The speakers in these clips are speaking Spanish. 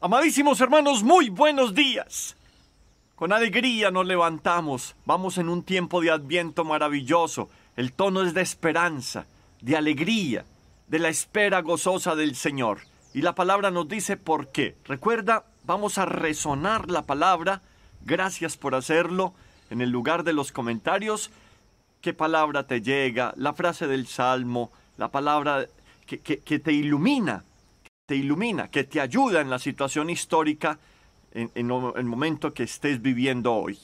Amadísimos hermanos, muy buenos días. Con alegría nos levantamos, vamos en un tiempo de adviento maravilloso. El tono es de esperanza, de alegría, de la espera gozosa del Señor. Y la palabra nos dice por qué. Recuerda, vamos a resonar la palabra. Gracias por hacerlo. En el lugar de los comentarios, qué palabra te llega, la frase del Salmo, la palabra que, que te ilumina te ilumina, que te ayuda en la situación histórica, en, el momento que estés viviendo hoy.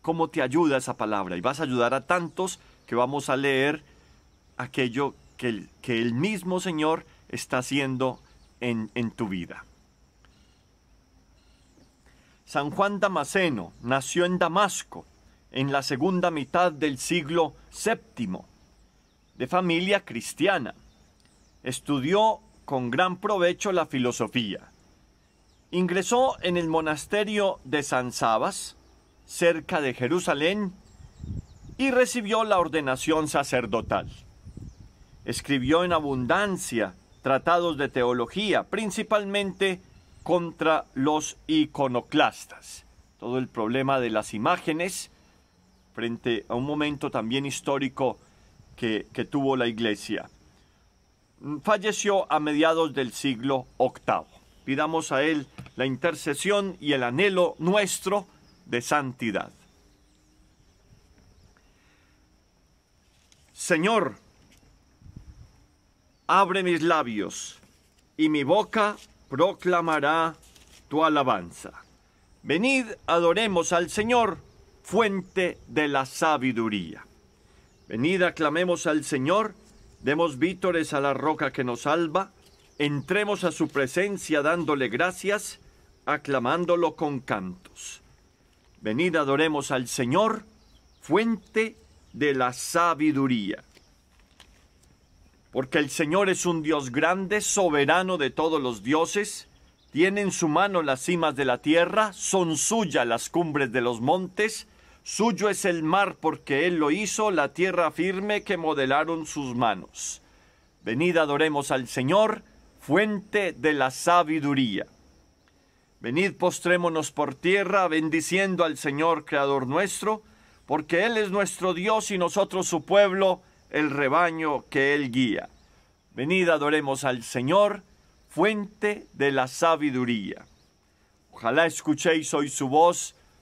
¿Cómo te ayuda esa palabra? Y vas a ayudar a tantos que vamos a leer aquello que el, que el mismo Señor está haciendo en, en tu vida. San Juan Damasceno nació en Damasco en la segunda mitad del siglo VII, de familia cristiana. Estudió con gran provecho la filosofía. Ingresó en el monasterio de San Sabas, cerca de Jerusalén, y recibió la ordenación sacerdotal. Escribió en abundancia tratados de teología, principalmente contra los iconoclastas. Todo el problema de las imágenes frente a un momento también histórico que, que tuvo la iglesia. Mm, falleció a mediados del siglo VIII. Pidamos a él la intercesión y el anhelo nuestro de santidad. Señor, abre mis labios y mi boca proclamará tu alabanza. Venid, adoremos al Señor, fuente de la sabiduría. Venid, aclamemos al Señor, Demos vítores a la roca que nos salva, entremos a su presencia dándole gracias, aclamándolo con cantos. Venid adoremos al Señor, fuente de la sabiduría. Porque el Señor es un Dios grande, soberano de todos los dioses, tiene en su mano las cimas de la tierra, son suyas las cumbres de los montes, Suyo es el mar porque Él lo hizo, la tierra firme que modelaron sus manos. Venid adoremos al Señor, fuente de la sabiduría. Venid postrémonos por tierra, bendiciendo al Señor, Creador nuestro, porque Él es nuestro Dios y nosotros su pueblo, el rebaño que Él guía. Venid adoremos al Señor, fuente de la sabiduría. Ojalá escuchéis hoy su voz,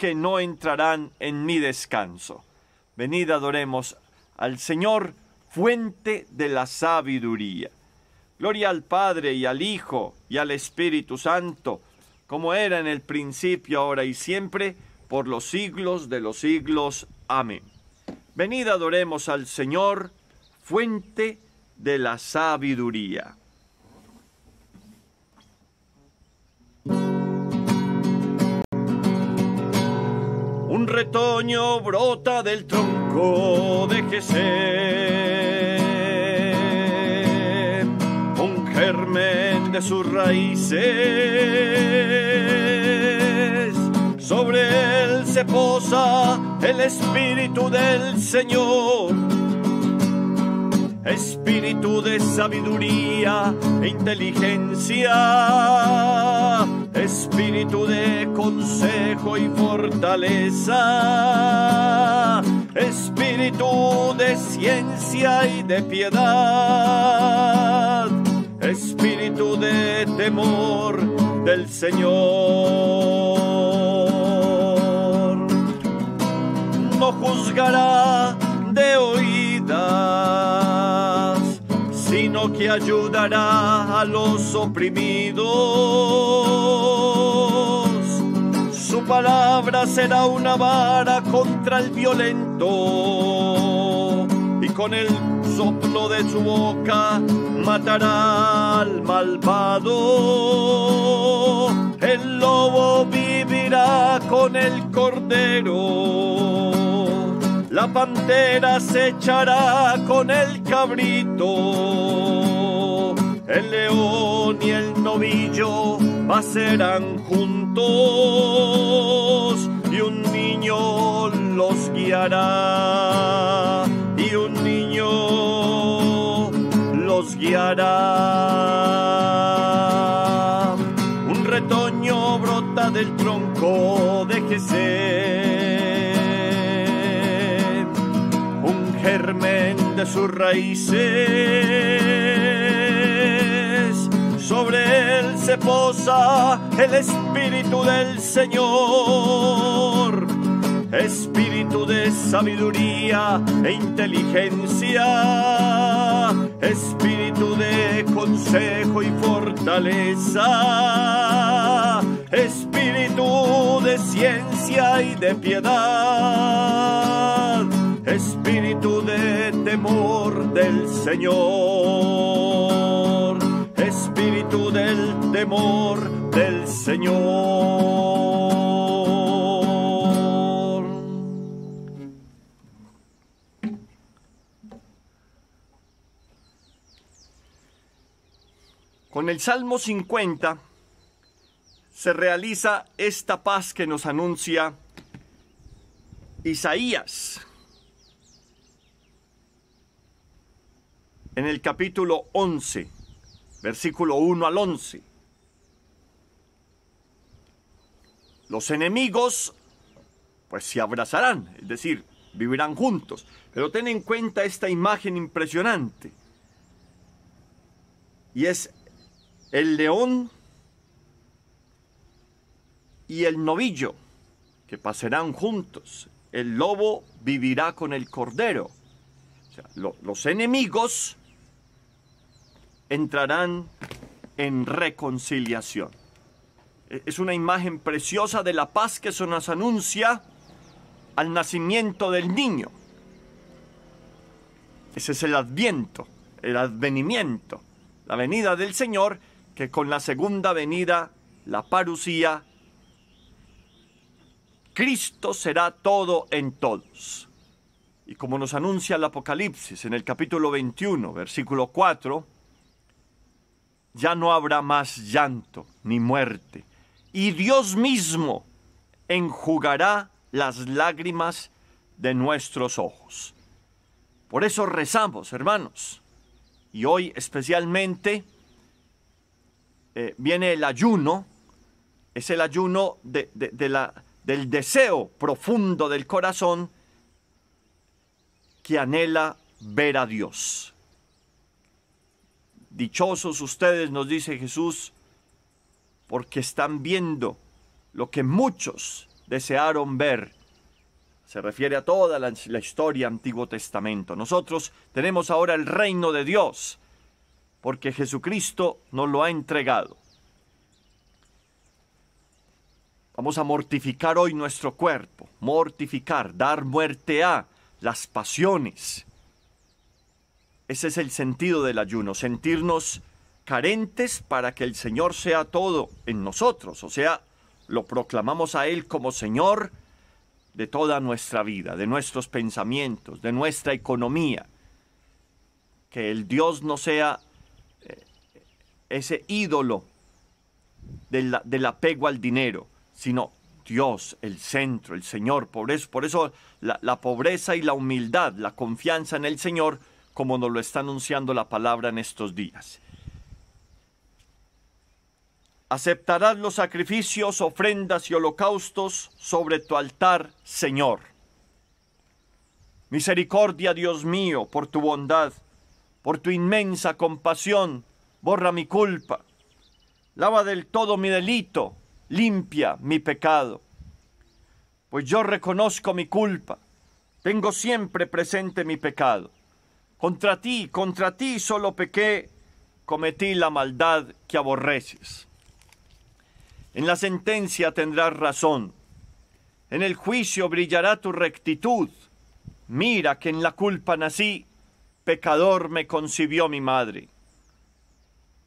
que no entrarán en mi descanso. Venid adoremos al Señor, fuente de la sabiduría. Gloria al Padre y al Hijo y al Espíritu Santo, como era en el principio, ahora y siempre, por los siglos de los siglos. Amén. Venid adoremos al Señor, fuente de la sabiduría. un retoño brota del tronco de Jesús, un germen de sus raíces. Sobre él se posa el espíritu del Señor, espíritu de sabiduría e inteligencia espíritu de consejo y fortaleza, espíritu de ciencia y de piedad, espíritu de temor del Señor. No juzgará de oídas sino que ayudará a los oprimidos. Su palabra será una vara contra el violento y con el soplo de su boca matará al malvado. El lobo vivirá con el cordero la pantera se echará con el cabrito, el león y el novillo pasarán juntos y un niño los guiará y un niño los guiará. Un retoño brota del tronco de Jesús de sus raíces. Sobre él se posa el Espíritu del Señor, Espíritu de sabiduría e inteligencia, Espíritu de consejo y fortaleza, Espíritu de ciencia y de piedad espíritu de temor del Señor, espíritu del temor del Señor. Con el Salmo 50 se realiza esta paz que nos anuncia Isaías en el capítulo 11, versículo 1 al 11. Los enemigos, pues se abrazarán, es decir, vivirán juntos. Pero ten en cuenta esta imagen impresionante. Y es el león y el novillo, que pasarán juntos. El lobo vivirá con el cordero. los enemigos entrarán en reconciliación. E, es una imagen preciosa de la paz que se nos anuncia al nacimiento del niño. Ese es el adviento, el advenimiento, la venida del Señor, que con la segunda venida, la parucía, Cristo será todo en todos. Y como nos anuncia el Apocalipsis en el capítulo 21, versículo 4, ya no habrá más llanto ni muerte, y Dios mismo enjugará las lágrimas de nuestros ojos. Por eso rezamos, hermanos, y hoy especialmente eh, viene el ayuno, es el ayuno del deseo profundo del corazón que anhela ver a Dios. Dichosos ustedes, nos dice Jesús, porque están viendo lo que muchos desearon ver. Se refiere a toda la, historia Antiguo Testamento. Nosotros tenemos ahora el reino de Dios, porque Jesucristo nos lo ha entregado. Vamos a mortificar hoy nuestro cuerpo, mortificar, dar muerte a las pasiones, ese es el sentido del ayuno, sentirnos carentes para que el Señor sea todo en nosotros, o sea, lo proclamamos a Él como Señor de toda nuestra vida, de nuestros pensamientos, de nuestra economía. Que el Dios no sea eh, ese ídolo del, apego al dinero, sino Dios, el centro, el Señor. Por eso, por eso la pobreza y la humildad, la confianza en el Señor como nos lo está anunciando la palabra en estos días. Aceptarás los sacrificios, ofrendas y holocaustos sobre tu altar, Señor. Misericordia, Dios mío, por tu bondad, por tu inmensa compasión, borra mi culpa, lava del todo mi delito, limpia mi pecado. Pues yo reconozco mi culpa, tengo siempre presente mi pecado. Contra ti, contra ti solo pequé, cometí la maldad que aborreces. En la sentencia tendrás razón, en el juicio brillará tu rectitud. Mira que en la culpa nací, pecador me concibió mi madre.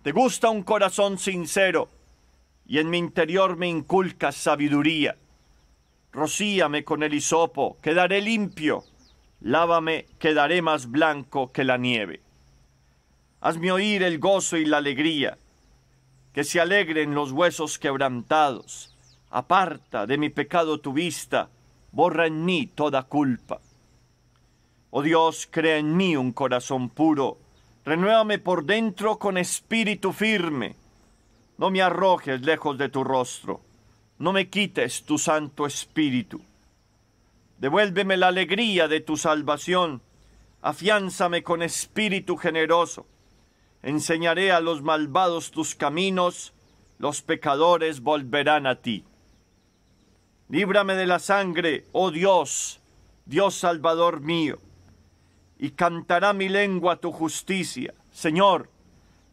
Te gusta un corazón sincero, y en mi interior me inculcas sabiduría. Rocíame con el hisopo, quedaré limpio lávame, quedaré más blanco que la nieve. Hazme oír el gozo y la alegría, que se alegren los huesos quebrantados. Aparta de mi pecado tu vista, borra en mí toda culpa. Oh Dios, crea en mí un corazón puro, renuévame por dentro con espíritu firme. No me arrojes lejos de tu rostro, no me quites tu santo espíritu. Devuélveme la alegría de tu salvación. Afiánzame con espíritu generoso. Enseñaré a los malvados tus caminos. Los pecadores volverán a ti. Líbrame de la sangre, oh Dios, Dios salvador mío. Y cantará mi lengua tu justicia. Señor,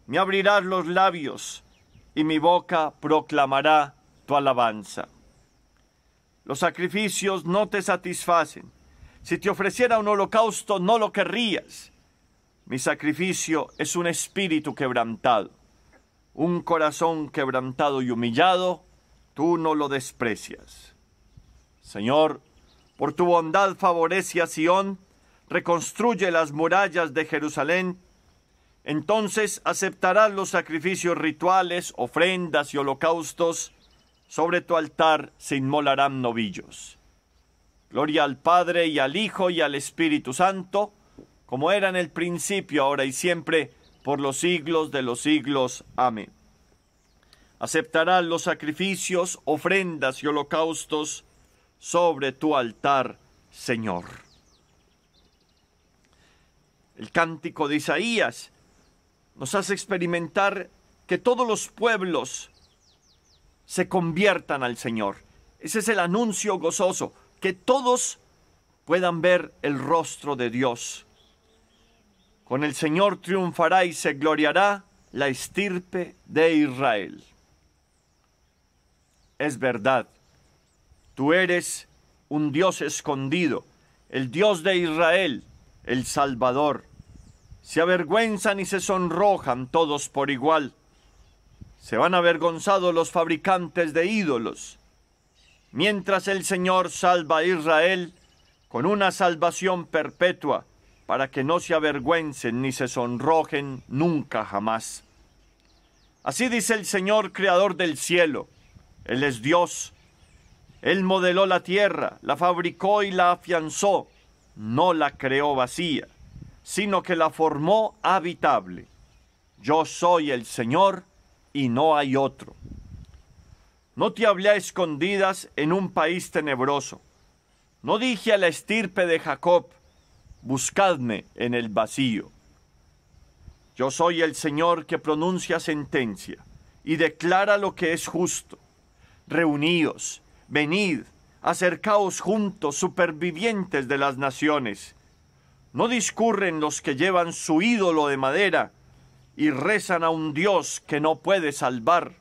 me abrirás los labios y mi boca proclamará tu alabanza. Los sacrificios no te satisfacen. Si te ofreciera un holocausto, no lo querrías. Mi sacrificio es un espíritu quebrantado, un corazón quebrantado y humillado, tú no lo desprecias. Señor, por tu bondad favorece a Sión, reconstruye las murallas de Jerusalén, entonces aceptarás los sacrificios rituales, ofrendas y holocaustos sobre tu altar se inmolarán novillos. Gloria al Padre y al Hijo y al Espíritu Santo, como era en el principio, ahora y siempre, por los siglos de los siglos. Amén. Aceptarán los sacrificios, ofrendas y holocaustos sobre tu altar, Señor. El cántico de Isaías nos hace experimentar que todos los pueblos se conviertan al Señor. Ese es el anuncio gozoso, que todos puedan ver el rostro de Dios. Con el Señor triunfará y se gloriará la estirpe de Israel. Es verdad, tú eres un Dios escondido, el Dios de Israel, el Salvador. Se avergüenzan y se sonrojan todos por igual se van avergonzados los fabricantes de ídolos. Mientras el Señor salva a Israel con una salvación perpetua, para que no se avergüencen ni se sonrojen nunca jamás. Así dice el Señor, creador del cielo. Él es Dios. Él modeló la tierra, la fabricó y la afianzó. No la creó vacía, sino que la formó habitable. Yo soy el Señor, y no hay otro. No te hablé escondidas en un país tenebroso. No dije a la estirpe de Jacob, buscadme en el vacío. Yo soy el Señor que pronuncia sentencia y declara lo que es justo. Reuníos, venid, acercaos juntos, supervivientes de las naciones. No discurren los que llevan su ídolo de madera y rezan a un Dios que no puede salvar.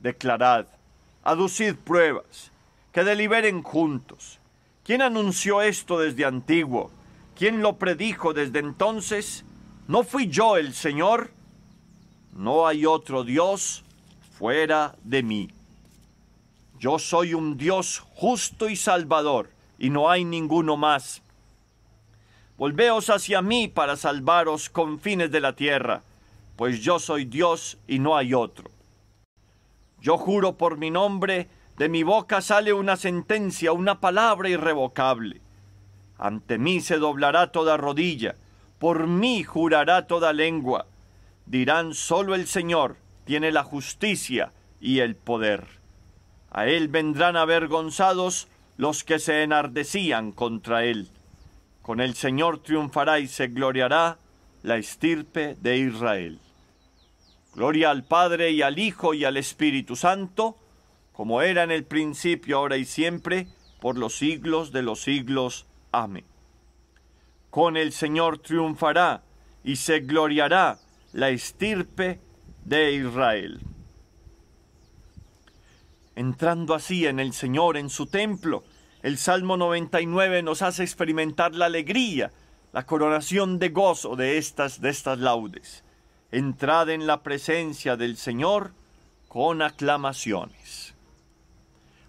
Declarad, aducid pruebas, que deliberen juntos. ¿Quién anunció esto desde antiguo? ¿Quién lo predijo desde entonces? ¿No fui yo el Señor? No hay otro Dios fuera de mí. Yo soy un Dios justo y salvador, y no hay ninguno más. Volveos hacia mí para salvaros confines de la tierra, pues yo soy Dios y no hay otro. Yo juro por mi nombre, de mi boca sale una sentencia, una palabra irrevocable. Ante mí se doblará toda rodilla, por mí jurará toda lengua. Dirán solo el Señor tiene la justicia y el poder. A él vendrán avergonzados los que se enardecían contra él. Con el Señor triunfará y se gloriará la estirpe de Israel. Gloria al Padre y al Hijo y al Espíritu Santo, como era en el principio, ahora y siempre, por los siglos de los siglos. Amén. Con el Señor triunfará y se gloriará la estirpe de Israel. Entrando así en el Señor en su templo, el Salmo 99 nos hace experimentar la alegría, la coronación de gozo de estas, de estas laudes. Entrad en la presencia del Señor con aclamaciones.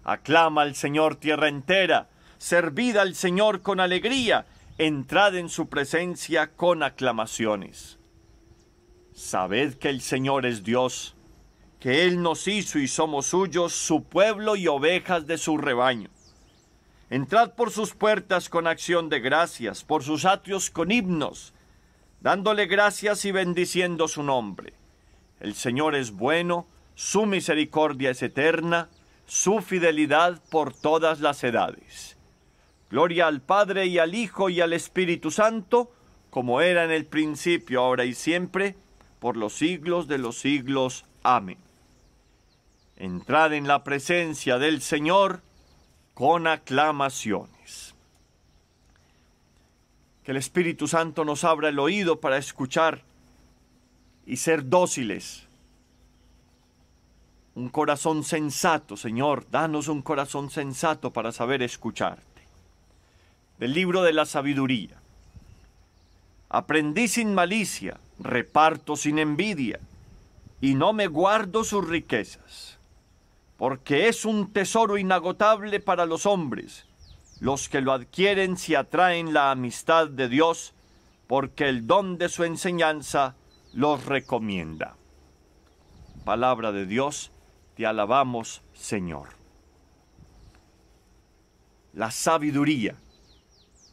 Aclama al Señor tierra entera, servid al Señor con alegría, entrad en su presencia con aclamaciones. Sabed que el Señor es Dios, que Él nos hizo y somos suyos, su pueblo y ovejas de su rebaño. Entrad por sus puertas con acción de gracias, por sus atrios con himnos, dándole gracias y bendiciendo su nombre. El Señor es bueno, su misericordia es eterna, su fidelidad por todas las edades. Gloria al Padre y al Hijo y al Espíritu Santo, como era en el principio, ahora y siempre, por los siglos de los siglos. Amén. Entrad en la presencia del Señor, con aclamaciones. Que el Espíritu Santo nos abra el oído para escuchar y ser dóciles. Un corazón sensato, Señor, danos un corazón sensato para saber escucharte. Del libro de la sabiduría. Aprendí sin malicia, reparto sin envidia, y no me guardo sus riquezas porque es un tesoro inagotable para los hombres. Los que lo adquieren se atraen la amistad de Dios, porque el don de su enseñanza los recomienda. Palabra de Dios, te alabamos, Señor. La sabiduría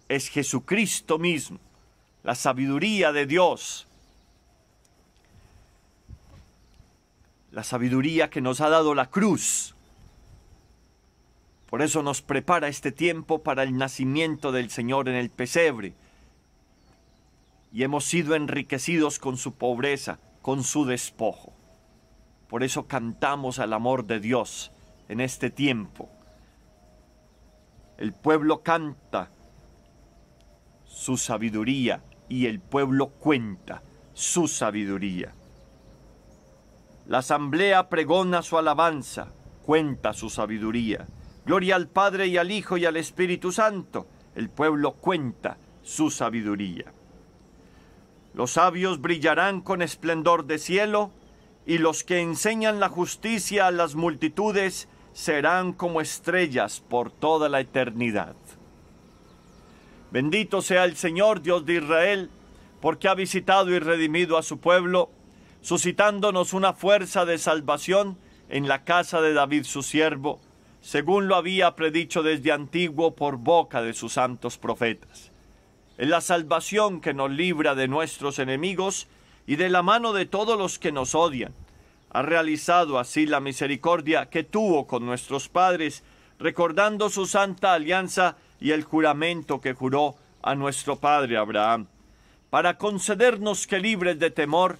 es Jesucristo mismo, la sabiduría de Dios la sabiduría que nos ha dado la cruz. Por eso nos prepara este tiempo para el nacimiento del Señor en el pesebre. Y hemos sido enriquecidos con su pobreza, con su despojo. Por eso cantamos al amor de Dios en este tiempo. El pueblo canta su sabiduría y el pueblo cuenta su sabiduría. La asamblea pregona su alabanza, cuenta su sabiduría. Gloria al Padre y al Hijo y al Espíritu Santo. El pueblo cuenta su sabiduría. Los sabios brillarán con esplendor de cielo, y los que enseñan la justicia a las multitudes serán como estrellas por toda la eternidad. Bendito sea el Señor Dios de Israel, porque ha visitado y redimido a su pueblo suscitándonos una fuerza de salvación en la casa de David su siervo, según lo había predicho desde antiguo por boca de sus santos profetas. en la salvación que nos libra de nuestros enemigos y de la mano de todos los que nos odian. Ha realizado así la misericordia que tuvo con nuestros padres, recordando su santa alianza y el juramento que juró a nuestro padre Abraham, para concedernos que libres de temor,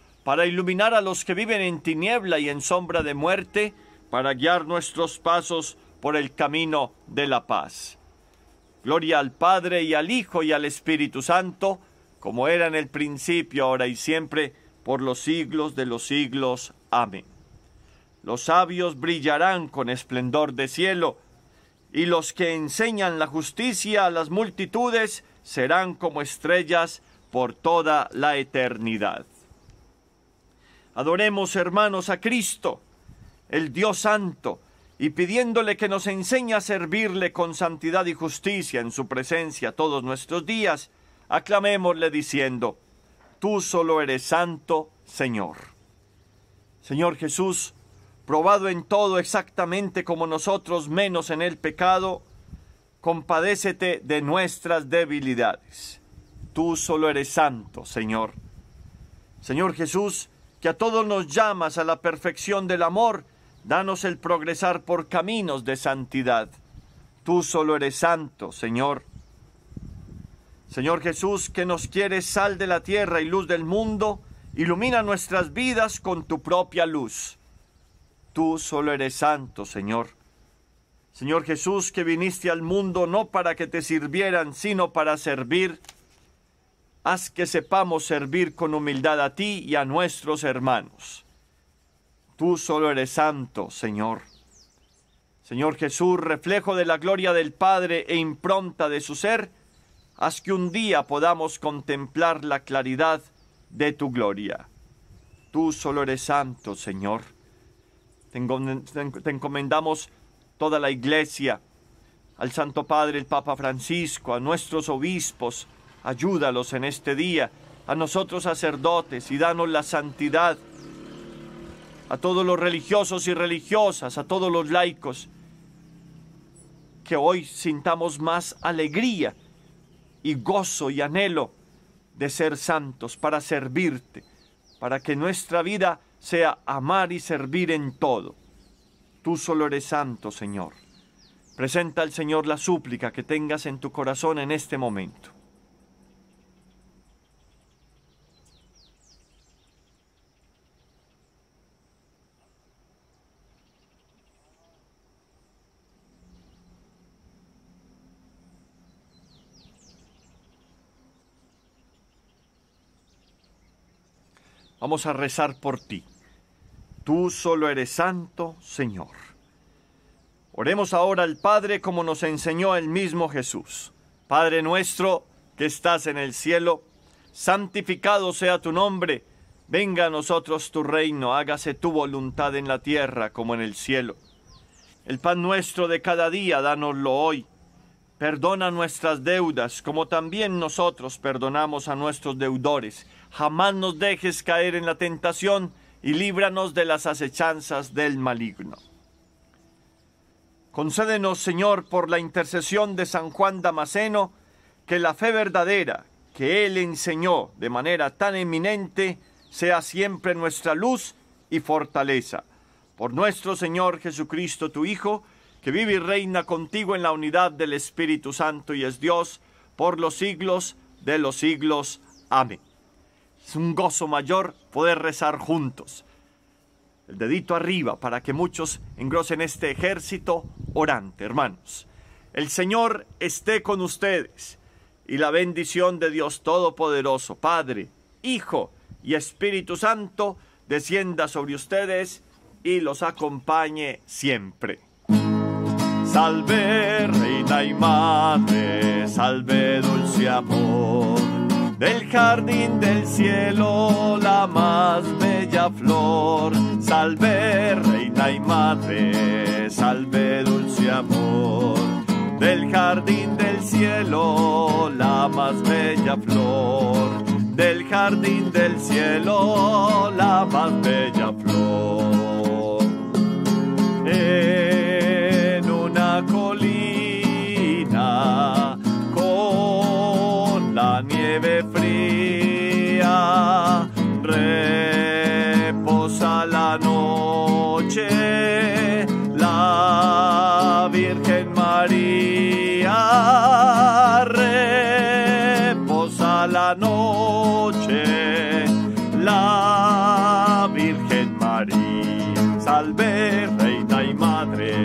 para iluminar a los que viven en tiniebla y en sombra de muerte, para guiar nuestros pasos por el camino de la paz. Gloria al Padre y al Hijo y al Espíritu Santo, como era en el principio, ahora y siempre, por los siglos de los siglos. Amén. Los sabios brillarán con esplendor de cielo, y los que enseñan la justicia a las multitudes serán como estrellas por toda la eternidad. Adoremos, hermanos, a Cristo, el Dios Santo, y pidiéndole que nos enseñe a servirle con santidad y justicia en su presencia todos nuestros días, aclamémosle diciendo, Tú solo eres santo, Señor. Señor Jesús, probado en todo exactamente como nosotros, menos en el pecado, compadécete de nuestras debilidades. Tú solo eres santo, Señor. Señor Jesús, que a todos nos llamas a la perfección del amor, danos el progresar por caminos de santidad. Tú solo eres santo, Señor. Señor Jesús, que nos quieres sal de la tierra y luz del mundo, ilumina nuestras vidas con tu propia luz. Tú solo eres santo, Señor. Señor Jesús, que viniste al mundo no para que te sirvieran, sino para servir haz que sepamos servir con humildad a ti y a nuestros hermanos. Tú solo eres santo, Señor. Señor Jesús, reflejo de la gloria del Padre e impronta de su ser, haz que un día podamos contemplar la claridad de tu gloria. Tú solo eres santo, Señor. Te encomendamos toda la iglesia, al Santo Padre, el Papa Francisco, a nuestros obispos, Ayúdalos en este día, a nosotros sacerdotes, y danos la santidad. A todos los religiosos y religiosas, a todos los laicos, que hoy sintamos más alegría y gozo y anhelo de ser santos para servirte, para que nuestra vida sea amar y servir en todo. Tú solo eres santo, Señor. Presenta al Señor la súplica que tengas en tu corazón en este momento. Vamos a rezar por ti. Tú solo eres santo, Señor. Oremos ahora al Padre como nos enseñó el mismo Jesús. Padre nuestro que estás en el cielo, santificado sea tu nombre, venga a nosotros tu reino, hágase tu voluntad en la tierra como en el cielo. El pan nuestro de cada día, dánoslo hoy. Perdona nuestras deudas como también nosotros perdonamos a nuestros deudores jamás nos dejes caer en la tentación y líbranos de las acechanzas del maligno. Concédenos, Señor, por la intercesión de San Juan Damasceno, que la fe verdadera que Él enseñó de manera tan eminente sea siempre nuestra luz y fortaleza. Por nuestro Señor Jesucristo, tu Hijo, que vive y reina contigo en la unidad del Espíritu Santo y es Dios, por los siglos de los siglos. Amén. Es un gozo mayor poder rezar juntos. El dedito arriba para que muchos engrosen este ejército orante, hermanos. El Señor esté con ustedes y la bendición de Dios Todopoderoso, Padre, Hijo y Espíritu Santo, descienda sobre ustedes y los acompañe siempre. Salve, Reina y Madre, salve, dulce amor del jardín del cielo la más bella flor. Salve reina y madre, salve dulce amor. Del jardín del cielo la más bella flor. Del jardín del cielo la más bella flor. En una colina con la nieve reposa la noche, la Virgen María reposa la noche, la Virgen María, salve reina y madre,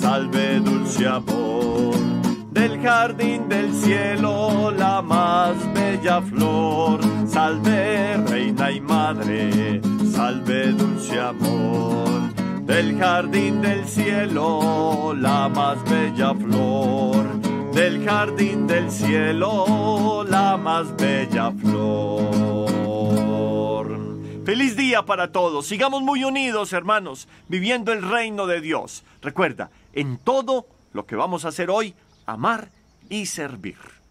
salve dulce amor del jardín del cielo la más bella flor Salve reina y madre, salve dulce amor, del jardín del cielo la más bella flor, del jardín del cielo la más bella flor. Feliz día para todos, sigamos muy unidos hermanos, viviendo el reino de Dios. Recuerda, en todo lo que vamos a hacer hoy, amar y servir.